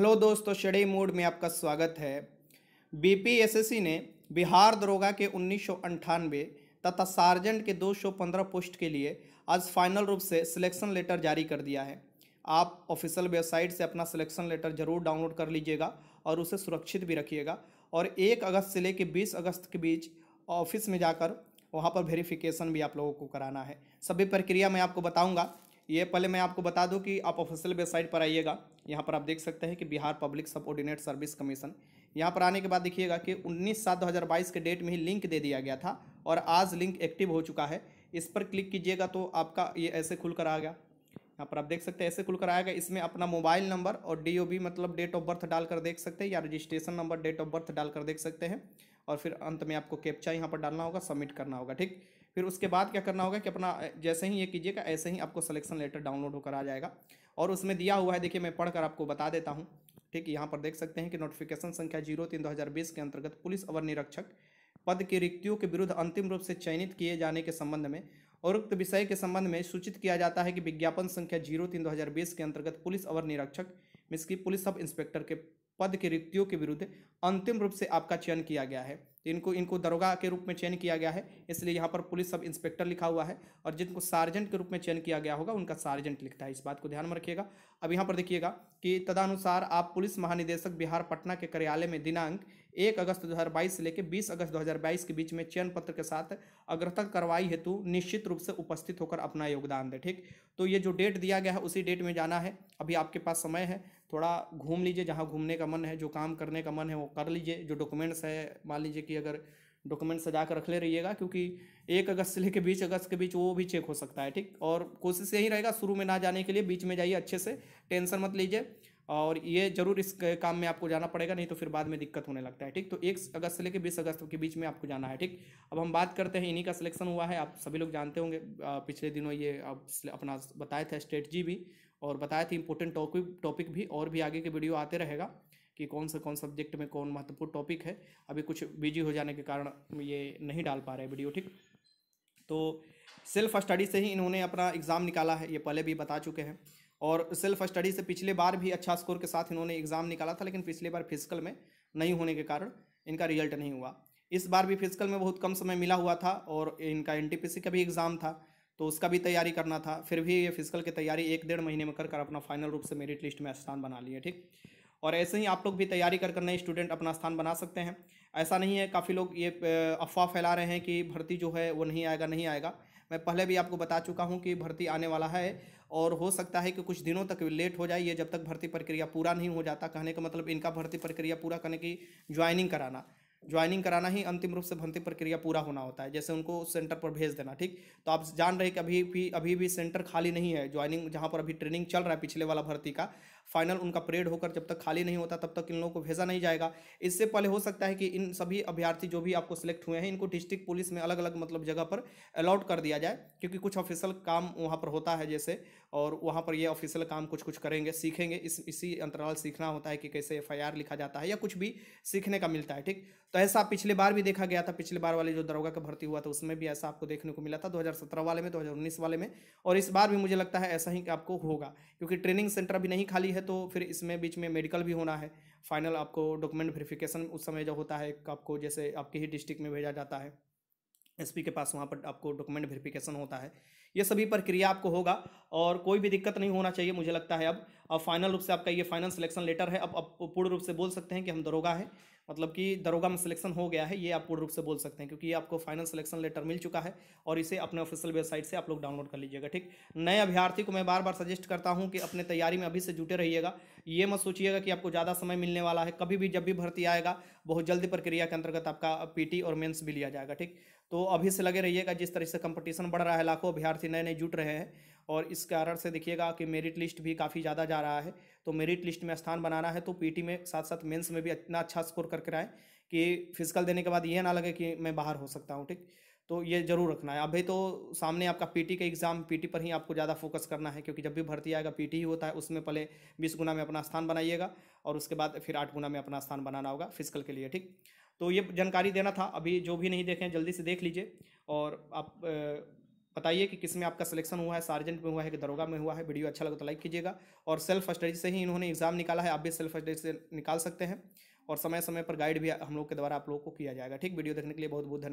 hello दोस्तों शडे mood में आपका स्वागत है बीपीएसएससी ने बिहार दरोगा के उन्नीस तथा सार्जेंट के 215 पोस्ट के लिए आज फाइनल रूप से सिलेक्शन लेटर जारी कर दिया है आप ऑफिशियल वेबसाइट से अपना सिलेक्शन लेटर जरूर डाउनलोड कर लीजिएगा और उसे सुरक्षित भी रखिएगा और एक अगस्त से लेकर बीस अगस्त के बीच ऑफिस में जाकर वहाँ पर वेरिफिकेशन भी आप लोगों को कराना है सभी प्रक्रिया मैं आपको बताऊँगा ये पहले मैं आपको बता दूँ कि आप ऑफिशियल वेबसाइट पर आइएगा यहाँ पर आप देख सकते हैं कि Bihar public subordinate service commission यहाँ पर आने के बाद देखिएगा कि 19 सात 2022 के डेट में ही लिंक दे दिया गया था और आज लिंक एक्टिव हो चुका है इस पर क्लिक कीजिएगा तो आपका ये ऐसे खुल कर आएगा यहाँ पर आप देख सकते हैं ऐसे खुल कर आएगा इसमें अपना मोबाइल नंबर और डी मतलब डेट ऑफ बर्थ डाल देख सकते हैं या registration number date of birth डाल देख सकते हैं और फिर अंत में आपको कैप्चा यहाँ पर डालना होगा सबमिट करना होगा ठीक फिर उसके बाद क्या करना होगा कि अपना जैसे ही ये कीजिएगा ऐसे ही आपको सिलेक्शन लेटर डाउनलोड होकर आ जाएगा और उसमें दिया हुआ है देखिए मैं पढ़कर आपको बता देता हूँ ठीक यहाँ पर देख सकते हैं कि नोटिफिकेशन संख्या जीरो तीन दो हज़ार बीस के अंतर्गत पुलिस अवर निरीक्षक पद की रिक्तियों के विरुद्ध अंतिम रूप से चयनित किए जाने के संबंध में और उक्त विषय के संबंध में सूचित किया जाता है कि विज्ञापन संख्या जीरो तीन दो हज़ार बीस के अंतर्गत पुलिस अवर निरीक्षक मीन्स की पुलिस सब इंस्पेक्टर के पद की रिक्तियों के विरुद्ध अंतिम रूप से आपका चयन किया गया है तो इनको इनको दरोगा के रूप में चयन किया गया है इसलिए यहाँ पर पुलिस सब इंस्पेक्टर लिखा हुआ है और जिनको सार्जेंट के रूप में चयन किया गया होगा उनका सार्जेंट लिखता है इस बात को ध्यान में रखिएगा अब यहाँ पर देखिएगा कि तदानुसार आप पुलिस महानिदेशक बिहार पटना के कार्यालय में दिनांक एक अगस्त 2022 से लेकर 20 अगस्त 2022 के बीच में चयन पत्र के साथ अग्रता कार्रवाई हेतु निश्चित रूप से उपस्थित होकर अपना योगदान दें ठीक तो ये जो डेट दिया गया है उसी डेट में जाना है अभी आपके पास समय है थोड़ा घूम लीजिए जहाँ घूमने का मन है जो काम करने का मन है वो कर लीजिए जो डॉक्यूमेंट्स है मान लीजिए कि अगर डॉक्यूमेंट सजा कर रख ले रहिएगा क्योंकि एक अगस्त से लेकर बीस अगस्त के बीच वो भी चेक हो सकता है ठीक और कोशिश यही रहेगा शुरू में ना जाने के लिए बीच में जाइए अच्छे से टेंशन मत लीजिए और ये जरूर इस काम में आपको जाना पड़ेगा नहीं तो फिर बाद में दिक्कत होने लगता है ठीक तो एक अगस्त से लेकर बीस अगस्त के बीच में आपको जाना है ठीक अब हम बात करते हैं इन्हीं का सिलेक्शन हुआ है आप सभी लोग जानते होंगे पिछले दिनों ये आप अपना बताए थे स्ट्रेटजी भी और बताए थे इंपॉर्टेंट टॉपिक टॉपिक भी और भी आगे के वीडियो आते रहेगा कि कौन सा कौन सब्जेक्ट में कौन महत्वपूर्ण टॉपिक है अभी कुछ बिजी हो जाने के कारण ये नहीं डाल पा रहे वीडियो ठीक तो सेल्फ स्टडी से ही इन्होंने अपना एग्ज़ाम निकाला है ये पहले भी बता चुके हैं और सेल्फ स्टडी से पिछले बार भी अच्छा स्कोर के साथ इन्होंने एग्ज़ाम निकाला था लेकिन पिछले बार फिजिकल में नहीं होने के कारण इनका रिजल्ट नहीं हुआ इस बार भी फिजिकल में बहुत कम समय मिला हुआ था और इनका एन का भी एग्ज़ाम था तो उसका भी तैयारी करना था फिर भी ये फिजिकल की तैयारी एक डेढ़ महीने में कर कर अपना फाइनल रूप से मेरिट लिस्ट में स्थान बना लिए ठीक और ऐसे ही आप लोग भी तैयारी कर कर नए स्टूडेंट अपना स्थान बना सकते हैं ऐसा नहीं है काफ़ी लोग ये अफवाह फैला रहे हैं कि भर्ती जो है वो नहीं आएगा नहीं आएगा मैं पहले भी आपको बता चुका हूँ कि भर्ती आने वाला है और हो सकता है कि कुछ दिनों तक लेट हो जाए ये जब तक भर्ती प्रक्रिया पूरा नहीं हो जाता कहने का मतलब इनका भर्ती प्रक्रिया पूरा करने की ज्वाइनिंग कराना ज्वाइनिंग कराना ही अंतिम रूप से भर्ती प्रक्रिया पूरा होना होता है जैसे उनको सेंटर पर भेज देना ठीक तो आप जान रहे कि अभी भी अभी भी सेंटर खाली नहीं है ज्वाइनिंग जहाँ पर अभी ट्रेनिंग चल रहा है पिछले वाला भर्ती का फाइनल उनका परेड होकर जब तक खाली नहीं होता तब तक इन लोगों को भेजा नहीं जाएगा इससे पहले हो सकता है कि इन सभी अभ्यर्थी जो भी आपको सिलेक्ट हुए हैं इनको डिस्ट्रिक्ट पुलिस में अलग अलग मतलब जगह पर अलाउट कर दिया जाए क्योंकि कुछ ऑफिशियल काम वहाँ पर होता है जैसे और वहाँ पर ये ऑफिशियल काम कुछ कुछ करेंगे सीखेंगे इस इसी अंतराल सीखना होता है कि कैसे एफ लिखा जाता है या कुछ भी सीखने का मिलता है ठीक तो ऐसा पिछले बार भी देखा गया था पिछले बार वाले जो दरोगा का भर्ती हुआ था उसमें भी ऐसा आपको देखने को मिला था 2017 वाले में 2019 वाले में और इस बार भी मुझे लगता है ऐसा ही आपको होगा क्योंकि ट्रेनिंग सेंटर भी नहीं खाली है तो फिर इसमें बीच में मेडिकल भी होना है फाइनल आपको डॉक्यूमेंट वेरिफिकेशन उस समय जो होता है आपको जैसे आपके ही डिस्ट्रिक्ट में भेजा जाता है एस के पास वहाँ पर आपको डॉक्यूमेंट वेरिफिकेशन होता है ये सभी प्रक्रिया आपको होगा और कोई भी दिक्कत नहीं होना चाहिए मुझे लगता है अब अब फाइनल रूप से आपका ये फाइनल सिलेक्शन लेटर है अब अब पूर्ण रूप से बोल सकते हैं कि हम दरोगा है मतलब कि दरोगा में सिलेक्शन हो गया है ये आप पूर्ण रूप से बोल सकते हैं क्योंकि ये आपको फाइनल सिलेक्शन लेटर मिल चुका है और इसे अपने ऑफिशियल वेबसाइट से आप लोग डाउनलोड कर लीजिएगा ठीक नए अभ्यर्थी को मैं बार बार सजेस्ट करता हूँ कि अपने तैयारी में अभी से जुटे रहिएगा ये मत सोचिएगा कि आपको ज़्यादा समय मिलने वाला है कभी भी जब भी भर्ती आएगा बहुत जल्दी प्रक्रिया के अंतर्गत आपका पी और मेन्स भी लिया जाएगा ठीक तो अभी से लगे रहिएगा जिस तरह से कंपटीशन बढ़ रहा है लाखों अभ्यार्थी विद्यार्थी नए नए जुट रहे हैं और इस कारण से देखिएगा कि मेरिट लिस्ट भी काफ़ी ज़्यादा जा रहा है तो मेरिट लिस्ट में स्थान बनाना है तो पीटी में साथ साथ मेंस में भी इतना अच्छा स्कोर करके आए कि फिजिकल देने के बाद ये ना लगे कि मैं बाहर हो सकता हूँ ठीक तो ये जरूर रखना है अभी तो सामने आपका पीटी का एग्ज़ाम पीटी पर ही आपको ज़्यादा फोकस करना है क्योंकि जब भी भर्ती आएगा पीटी ही होता है उसमें पहले बीस गुना में अपना स्थान बनाइएगा और उसके बाद फिर आठ गुना में अपना स्थान बनाना होगा फिजिकल के लिए ठीक तो ये जानकारी देना था अभी जो भी नहीं देखें जल्दी से देख लीजिए और आप बताइए कि किस में आपका सिलेक्शन हुआ है सार्जेंट में हुआ है कि दरोगा में हुआ है वीडियो अच्छा लगा तो लाइक कीजिएगा और सेल्फ स्टडी से ही इन्होंने एग्ज़ाम निकाला है आप भी सेल्फ स्टडी से निकाल सकते हैं और समय समय पर गाइड भी हम लोग के द्वारा आप लोगों को किया जाएगा ठीक वीडियो देखने के लिए बहुत बहुत धन्यवाद